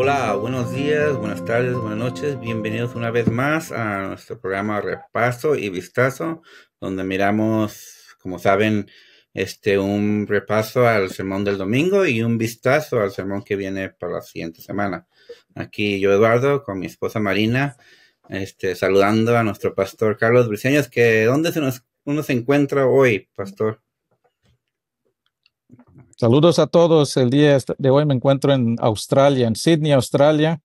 Hola, buenos días, buenas tardes, buenas noches. Bienvenidos una vez más a nuestro programa Repaso y Vistazo, donde miramos, como saben, este un repaso al sermón del domingo y un vistazo al sermón que viene para la siguiente semana. Aquí yo, Eduardo, con mi esposa Marina, este, saludando a nuestro pastor Carlos Briceños, que ¿dónde se nos, uno se encuentra hoy, pastor? Saludos a todos. El día de hoy me encuentro en Australia, en Sydney, Australia.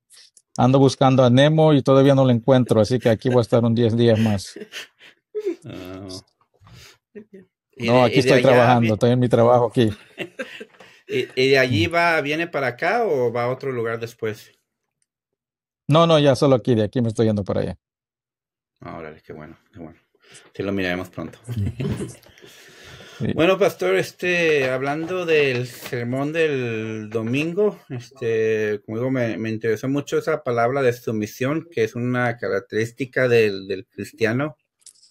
Ando buscando a Nemo y todavía no lo encuentro, así que aquí voy a estar un 10 días más. Oh. No, aquí estoy trabajando, estoy en mi trabajo aquí. ¿Y, de allí va, viene para acá o va a otro lugar después? No, no, ya solo aquí, de aquí me estoy yendo para allá. Órale, qué bueno, qué bueno. Sí, lo miraremos pronto. Bueno, pastor, este, hablando del sermón del domingo, este, me, interesó mucho esa palabra de sumisión, que es una característica del, del cristiano,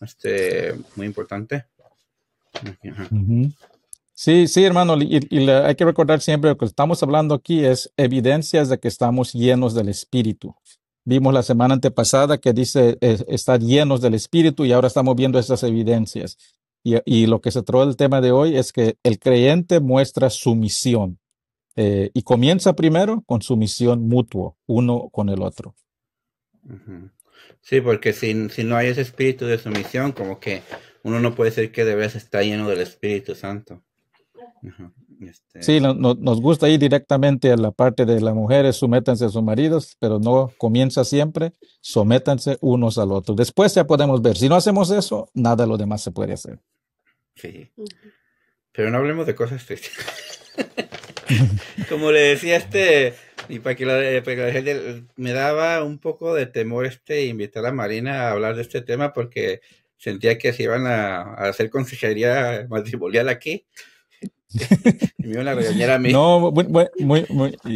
este, muy importante. Sí, sí, hermano, y, hay que recordar siempre lo que estamos hablando aquí es evidencias de que estamos llenos del Espíritu. Vimos la semana antepasada que dice eh, estar llenos del Espíritu y ahora estamos viendo esas evidencias. Y, y, lo que se trata el tema de hoy es que el creyente muestra sumisión eh, y comienza primero con sumisión mutuo uno con el otro. Sí, porque si, si, no hay ese espíritu de sumisión, como que uno no puede decir que de vez está lleno del Espíritu Santo. Este, sí, nos gusta ir directamente a la parte de las mujeres, sométanse a sus maridos, pero no comienza siempre, sométanse unos al otro. Después ya podemos ver, si no hacemos eso, nada de lo demás se puede hacer. Sí. Pero no hablemos de cosas tristes. Como le decía este, y para que, la, eh, me daba un poco de temor este invitar a Marina a hablar de este tema porque sentía que se iban a, hacer consejería matrimonial aquí no, muy, muy,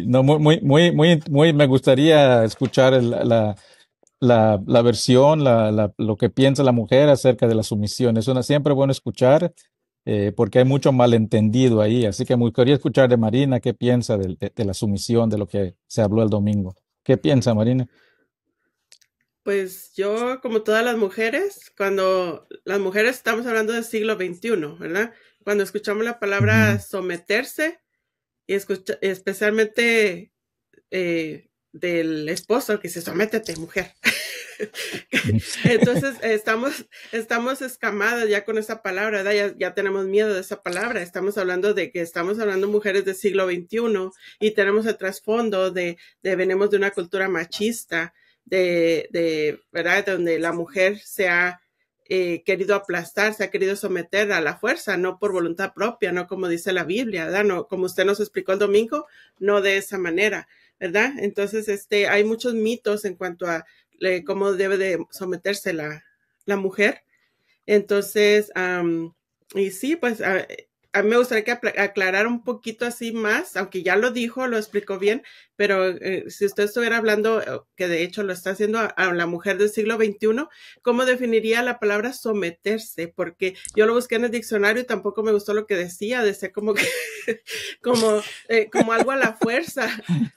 no, muy, muy, muy, muy, me gustaría escuchar la, la, la, versión, la, la, lo que piensa la mujer acerca de la sumisión. Es una, siempre bueno escuchar eh, porque hay mucho malentendido ahí. Así que me gustaría escuchar de Marina qué piensa de la sumisión, de lo que se habló el domingo. ¿Qué piensa Marina? Pues yo, como todas las mujeres, cuando las mujeres estamos hablando del siglo XXI, ¿verdad? Cuando escuchamos la palabra someterse, y especialmente eh, del esposo que dice, sométete, mujer. Entonces, estamos, estamos escamadas ya con esa palabra, Ya, tenemos miedo de esa palabra. Estamos hablando de que estamos hablando mujeres del siglo XXI y tenemos el trasfondo de, de venimos de una cultura machista de, ¿verdad? Donde la mujer se ha eh, querido aplastar, se ha querido someter a la fuerza, no por voluntad propia, no como dice la Biblia, ¿verdad? No, como usted nos explicó el domingo, no de esa manera, ¿verdad? Entonces, este, hay muchos mitos en cuanto a eh, cómo debe de someterse la, la mujer. Entonces, y sí, pues ah, a mí me gustaría que aclarar un poquito así más, aunque ya lo dijo, lo explicó bien, pero eh, si usted estuviera hablando, eh, que de hecho lo está haciendo a, la mujer del siglo XXI, ¿cómo definiría la palabra someterse? Porque yo lo busqué en el diccionario y tampoco me gustó lo que decía, decía como que, como, eh, como algo a la fuerza,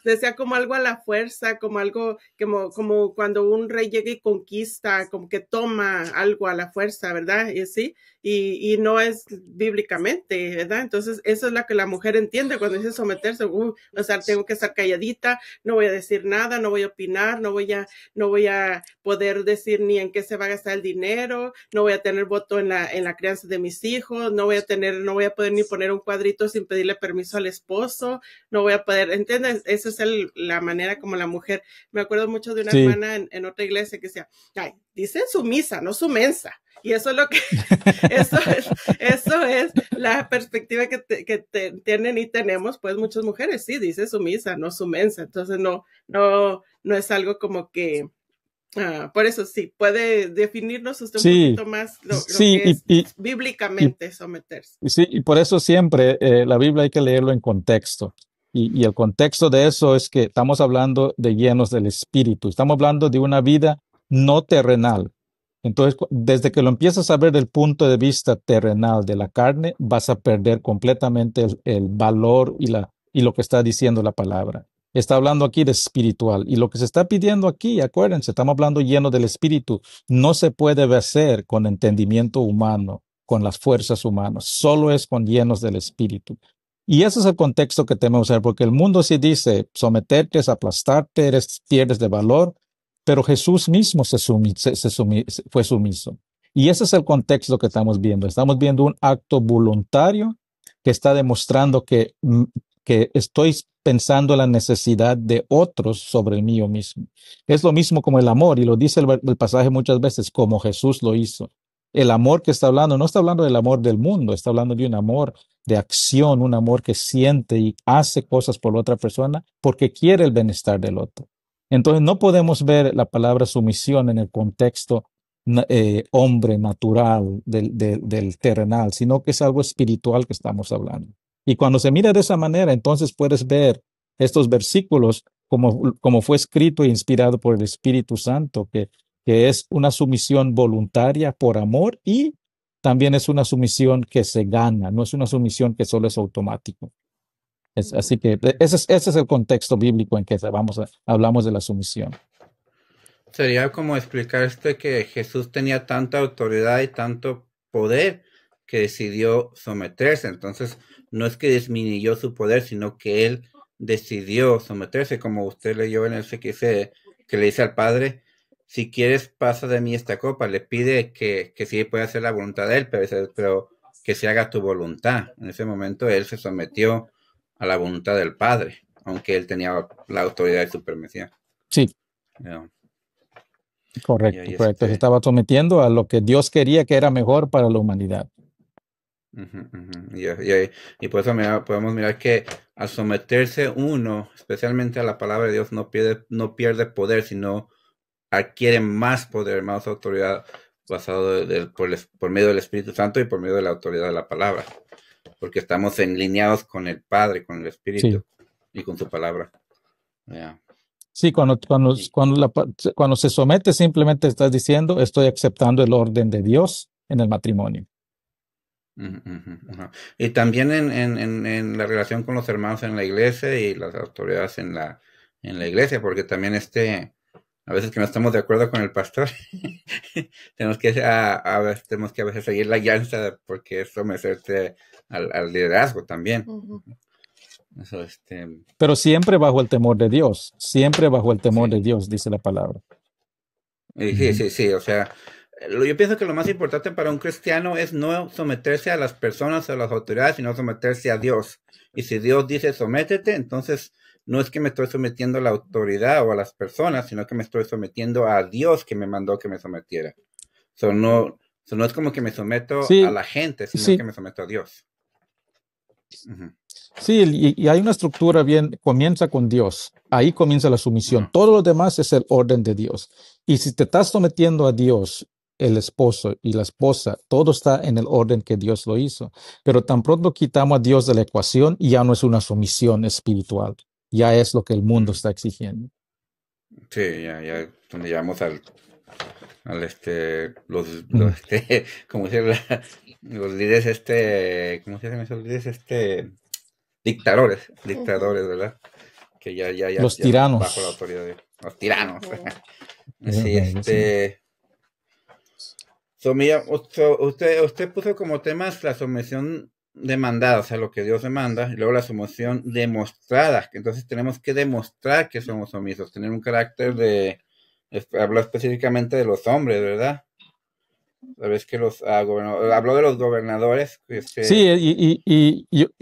decía como algo a la fuerza, como algo, como, como cuando un rey llega y conquista, como que toma algo a la fuerza, ¿verdad? Y así, y, y no es bíblicamente eh, Entonces, eso es lo que la mujer entiende cuando dice someterse, o sea, tengo que estar calladita, no voy a decir nada, no voy a opinar, no voy a, no voy a poder decir ni en qué se va a gastar el dinero, no voy a tener voto en la, en la crianza de mis hijos, no voy a tener, no voy a poder ni poner un cuadrito sin pedirle permiso al esposo, no voy a poder, ¿entiendes? Esa es la manera como la mujer, me acuerdo mucho de una hermana en, otra iglesia que decía, dicen dice sumisa, no sumensa. Y eso es lo que, eso es, eso es la perspectiva que, que tienen y tenemos, pues muchas mujeres, sí, dice sumisa, no sumensa, entonces no, no, no es algo como que, ah, por eso sí, puede definirnos usted un poquito más lo, que es y, bíblicamente someterse. Sí, y por eso siempre eh, la Biblia hay que leerlo en contexto. Y, el contexto de eso es que estamos hablando de llenos del Espíritu, estamos hablando de una vida no terrenal, entonces, desde que lo empiezas a ver del punto de vista terrenal de la carne, vas a perder completamente el, valor y, lo que está diciendo la palabra. Está hablando aquí de espiritual y lo que se está pidiendo aquí, acuérdense, estamos hablando lleno del espíritu, no se puede hacer con entendimiento humano, con las fuerzas humanas, solo es con llenos del espíritu. Y ese es el contexto que tenemos que usar, porque el mundo sí dice someterte, es aplastarte, eres, pierdes de valor, pero Jesús mismo se fue sumiso. Y ese es el contexto que estamos viendo. Estamos viendo un acto voluntario que está demostrando que, mm, que estoy pensando la necesidad de otros sobre el mío mismo. Es lo mismo como el amor, y lo dice el, el pasaje muchas veces, como Jesús lo hizo. El amor que está hablando, no está hablando del amor del mundo, está hablando de un amor de acción, un amor que siente y hace cosas por la otra persona porque quiere el bienestar del otro. Entonces no podemos ver la palabra sumisión en el contexto eh, hombre natural del, terrenal, sino que es algo espiritual que estamos hablando. Y cuando se mira de esa manera, entonces puedes ver estos versículos como, como fue escrito e inspirado por el Espíritu Santo, que, que es una sumisión voluntaria por amor y también es una sumisión que se gana, no es una sumisión que solo es automático así que e, ese es, el contexto bíblico en que vamos hablamos de la sumisión. Sería como explicar este que Jesús tenía tanta autoridad y tanto poder que decidió someterse. Entonces, no es que disminuyó su poder, sino que él decidió someterse, como usted leyó en el CQC, que le dice al Padre, si quieres, pasa de mí esta copa. Le pide que, que sí pueda hacer la voluntad de él, pero que se haga tu voluntad. En ese momento él se sometió a la voluntad del Padre, aunque él tenía la autoridad de supremacía. Sí. Correcto, correcto. Se este estaba sometiendo a lo que Dios quería que era mejor para la humanidad. Y, por eso podemos mirar que al someterse uno, especialmente a la palabra de Dios, no pierde, no pierde poder, sino adquiere más poder, más autoridad basado por, por, medio del Espíritu Santo y por medio de la autoridad de la palabra porque estamos enlineados con el Padre, con el Espíritu y con su palabra. Sí, cuando, cuando, cuando, cuando, se somete simplemente estás diciendo, estoy aceptando el orden de Dios en el matrimonio. Y también en, la relación con los hermanos en la iglesia y las autoridades en la, en la iglesia, porque también este, a veces que no estamos de acuerdo con el pastor, tenemos, que, a, a, tenemos que a veces seguir la llanza porque es someterse al, liderazgo también. Este, Pero siempre bajo el temor de Dios, siempre bajo el temor de Dios, dice la palabra. Sí, sí, sí, o sea, yo pienso que lo más importante para un cristiano es no someterse a las personas a las autoridades, sino someterse a Dios. Y si Dios dice sométete, entonces no es que me estoy sometiendo a la autoridad o a las personas, sino que me estoy sometiendo a Dios que me mandó que me sometiera. So, no, no es como que me someto a la gente, sino que me someto a Dios. Sí, y, hay una estructura bien, comienza con Dios, ahí comienza la sumisión, todo lo demás es el orden de Dios. Y si te estás sometiendo a Dios, el esposo y la esposa, todo está en el orden que Dios lo hizo. Pero tan pronto quitamos a Dios de la ecuación, ya no es una sumisión espiritual ya es lo que el mundo está exigiendo. Sí, ya, ya donde llegamos al, al este, los, mm. los este, como los líderes este, ¿cómo se llaman esos líderes este? Dictadores, dictadores, ¿verdad? Que ya, ya, ya. Los tiranos. Bajo la autoridad de, los tiranos. sí, este. usted, usted puso como temas la sumisión demandadas sea, lo que Dios demanda, y luego la sumisión demostrada, entonces tenemos que demostrar que somos omisos, tener un carácter de, habló específicamente de los hombres, ¿verdad? Sabes que los ah, habló de los gobernadores. Sí, y, y, y,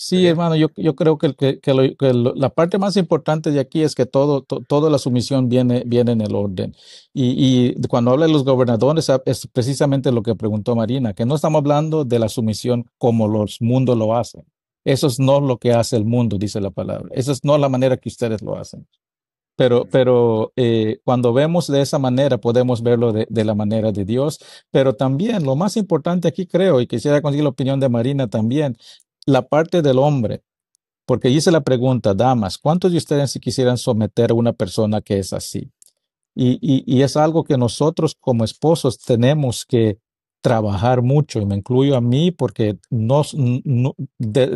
Sí, ¿Eh? hermano, yo, yo creo que, que, la parte más importante de aquí es que todo, toda la sumisión viene, viene en el orden. Y, y, cuando habla de los gobernadores, ah, es precisamente lo que preguntó Marina, que no estamos hablando de la sumisión como los mundos lo hacen. Eso es no lo que hace el mundo, dice la palabra. Esa es no la manera que ustedes lo hacen. Pero, pero eh, cuando vemos de esa manera, podemos verlo de, la manera de Dios. Pero también lo más importante aquí creo, y quisiera conseguir la opinión de Marina también, la parte del hombre, porque hice la pregunta, damas, ¿cuántos de ustedes se quisieran someter a una persona que es así? Y, es algo que nosotros como esposos tenemos que trabajar mucho, y me incluyo a mí porque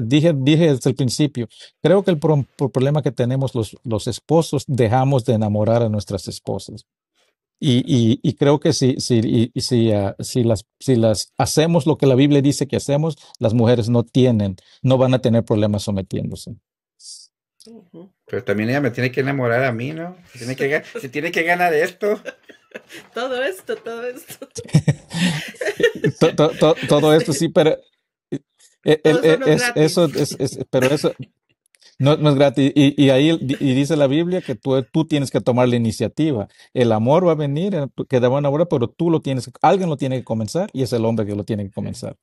dije, desde el principio, creo que el, problema que tenemos los esposos, dejamos de enamorar a nuestras esposas. Y, y, creo que si, si, si, ah, si, las, si las hacemos lo que la Biblia dice que hacemos, las mujeres no tienen, no van a tener problemas sometiéndose. Pero también ella me tiene que enamorar a mí, ¿no? Se tiene que, se tiene que ganar esto. todo esto, todo esto. todo esto, sí, pero... Eh, eh, eh, eso es, pero eso, no, es gratis. Y, y ahí y dice la Biblia que tú, tú tienes que tomar la iniciativa. El amor va a venir, eh, que de buena hora, pero tú lo tienes, alguien lo tiene que comenzar y es el hombre que lo tiene que comenzar.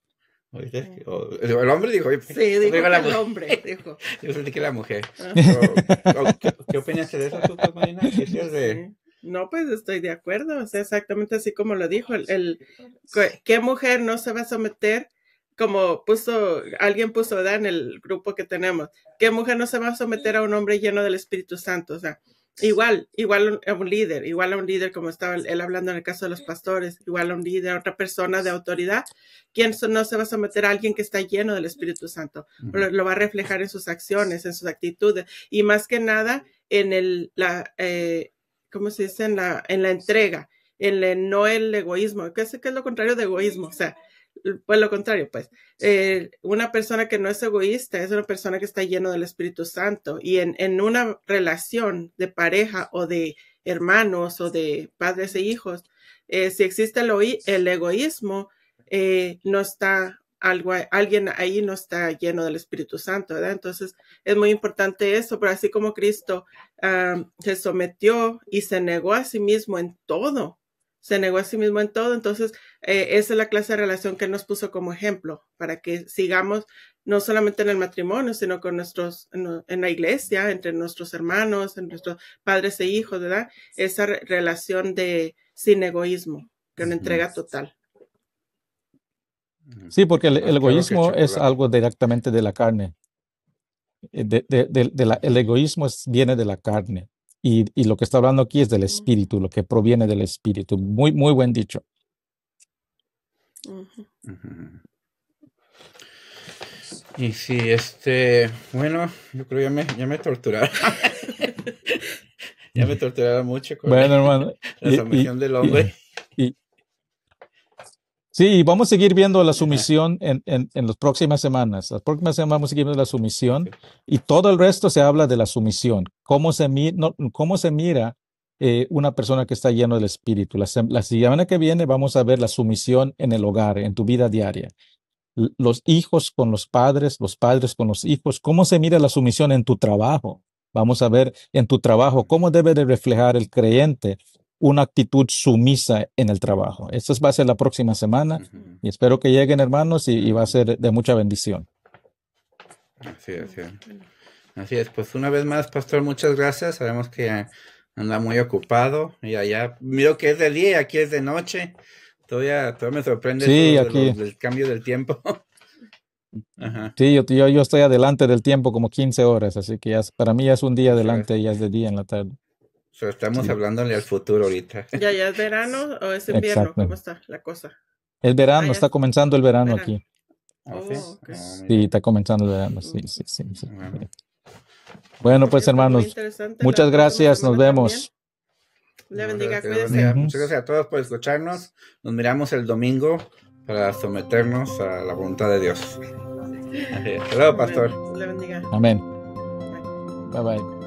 el hombre dijo, sí, dijo, el hombre, dijo. Yo sentí que la mujer. ¿qué, opinas de eso No, pues estoy de acuerdo, o exactamente así como lo dijo, el, ¿qué mujer no se va a someter como puso, alguien puso ¿verdad? en el grupo que tenemos, ¿qué mujer no se va a someter a un hombre lleno del Espíritu Santo, o sea, Igual, igual a un líder, igual a un líder como estaba él hablando en el caso de los pastores, igual a un líder, otra persona de autoridad, ¿quién no se va a someter a alguien que está lleno del Espíritu Santo, lo, va a reflejar en sus acciones, en sus actitudes y más que nada en el, la, eh, ¿cómo se dice? En la, en la entrega, en el, no el egoísmo, que es, que es lo contrario de egoísmo, o sea, pues lo contrario, pues, eh, una persona que no es egoísta es una persona que está lleno del Espíritu Santo y en, una relación de pareja o de hermanos o de padres e hijos, eh, si existe el, egoísmo, eh, no está algo, alguien ahí no está lleno del Espíritu Santo, ¿verdad? Entonces es muy importante eso, pero así como Cristo se sometió y se negó a sí mismo en todo, se negó a sí mismo en todo. Entonces, eh, esa es la clase de relación que nos puso como ejemplo para que sigamos no solamente en el matrimonio, sino con nuestros, en, la iglesia, entre nuestros hermanos, entre nuestros padres e hijos, ¿verdad? Esa relación de sin egoísmo, que una entrega total. Sí, porque el, egoísmo es algo directamente de la carne. Eh, el egoísmo viene de la carne. Y, lo que está hablando aquí es del espíritu, lo que proviene del espíritu. Muy, muy buen dicho. Y si este, bueno, yo creo ya me, ya me torturaron. ya me torturaron mucho con la sumisión del hombre. Y, sí, vamos a seguir viendo la sumisión en, en, las próximas semanas. Las próximas semanas vamos a seguir viendo la sumisión y todo el resto se habla de la sumisión cómo se, mira eh, una persona que está lleno del Espíritu. La, semana que viene vamos a ver la sumisión en el hogar, en tu vida diaria. Los hijos con los padres, los padres con los hijos, cómo se mira la sumisión en tu trabajo. Vamos a ver en tu trabajo cómo debe de reflejar el creyente una actitud sumisa en el trabajo. Esta va a ser la próxima semana y espero que lleguen hermanos y, va a ser de mucha bendición. Así Así es, pues una vez más, Pastor, muchas gracias. Sabemos que anda muy ocupado y allá, miro que es de día aquí es de noche. Todavía, todavía me sorprende sí, el cambio del tiempo. Sí, yo, yo, estoy adelante del tiempo como 15 horas, así que ya, para mí ya es un día adelante y ya es de día en la tarde. estamos hablando hablándole al futuro ahorita. ¿Ya, ya es verano o es invierno? ¿Cómo está la cosa? El verano, está comenzando el verano, aquí. ¿Ah, sí? Oh, ah, está comenzando el verano, sí, sí, sí. Bueno, pues, pues hermanos, muchas gracias, nos vemos. Muchas gracias a todos por escucharnos. Nos miramos el domingo para someternos a la voluntad de Dios. Hasta luego, pastor. Amén. Bye bye.